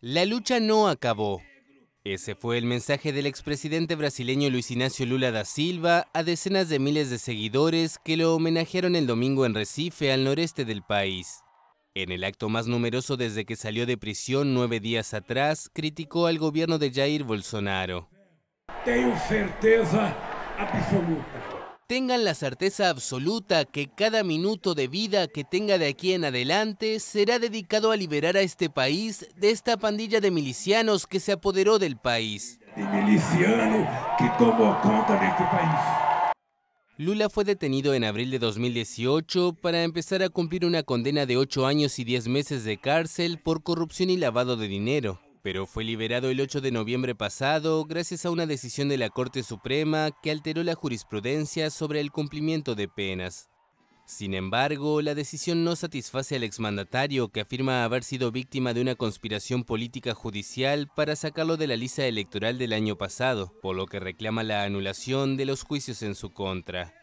La lucha no acabó. Ese fue el mensaje del expresidente brasileño Luis Ignacio Lula da Silva a decenas de miles de seguidores que lo homenajearon el domingo en Recife, al noreste del país. En el acto más numeroso desde que salió de prisión nueve días atrás, criticó al gobierno de Jair Bolsonaro. Tengo certeza absoluta Tengan la certeza absoluta que cada minuto de vida que tenga de aquí en adelante será dedicado a liberar a este país de esta pandilla de milicianos que se apoderó del país. que de este país. Lula fue detenido en abril de 2018 para empezar a cumplir una condena de 8 años y 10 meses de cárcel por corrupción y lavado de dinero pero fue liberado el 8 de noviembre pasado gracias a una decisión de la Corte Suprema que alteró la jurisprudencia sobre el cumplimiento de penas. Sin embargo, la decisión no satisface al exmandatario que afirma haber sido víctima de una conspiración política judicial para sacarlo de la lista electoral del año pasado, por lo que reclama la anulación de los juicios en su contra.